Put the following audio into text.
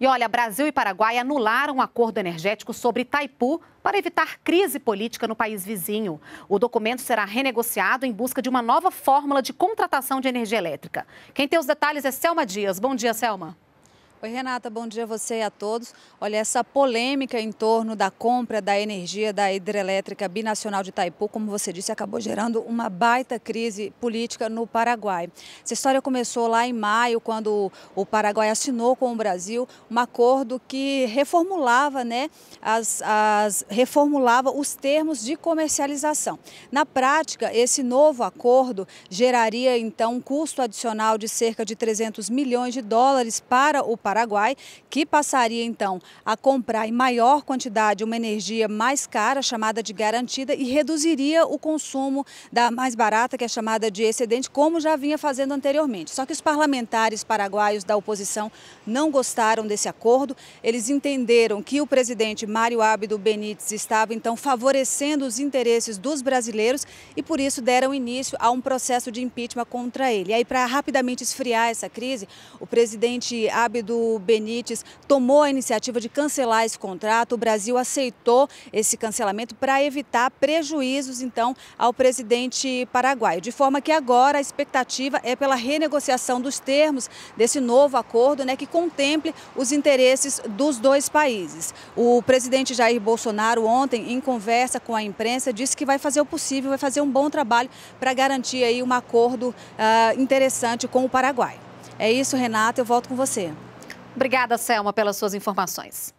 E olha, Brasil e Paraguai anularam um acordo energético sobre Itaipu para evitar crise política no país vizinho. O documento será renegociado em busca de uma nova fórmula de contratação de energia elétrica. Quem tem os detalhes é Selma Dias. Bom dia, Selma. Oi, Renata, bom dia a você e a todos. Olha, essa polêmica em torno da compra da energia da hidrelétrica binacional de Itaipu, como você disse, acabou gerando uma baita crise política no Paraguai. Essa história começou lá em maio, quando o Paraguai assinou com o Brasil um acordo que reformulava, né, as, as reformulava os termos de comercialização. Na prática, esse novo acordo geraria, então, um custo adicional de cerca de 300 milhões de dólares para o Paraguai Paraguai, que passaria então a comprar em maior quantidade uma energia mais cara, chamada de garantida, e reduziria o consumo da mais barata, que é chamada de excedente, como já vinha fazendo anteriormente. Só que os parlamentares paraguaios da oposição não gostaram desse acordo. Eles entenderam que o presidente Mário Abdo Benítez estava então favorecendo os interesses dos brasileiros e por isso deram início a um processo de impeachment contra ele. E aí, para rapidamente esfriar essa crise, o presidente Abdo Benítez tomou a iniciativa de cancelar esse contrato. O Brasil aceitou esse cancelamento para evitar prejuízos, então, ao presidente paraguaio. De forma que agora a expectativa é pela renegociação dos termos desse novo acordo, né, que contemple os interesses dos dois países. O presidente Jair Bolsonaro, ontem, em conversa com a imprensa, disse que vai fazer o possível, vai fazer um bom trabalho para garantir aí um acordo uh, interessante com o Paraguai. É isso, Renata, eu volto com você. Obrigada, Selma, pelas suas informações.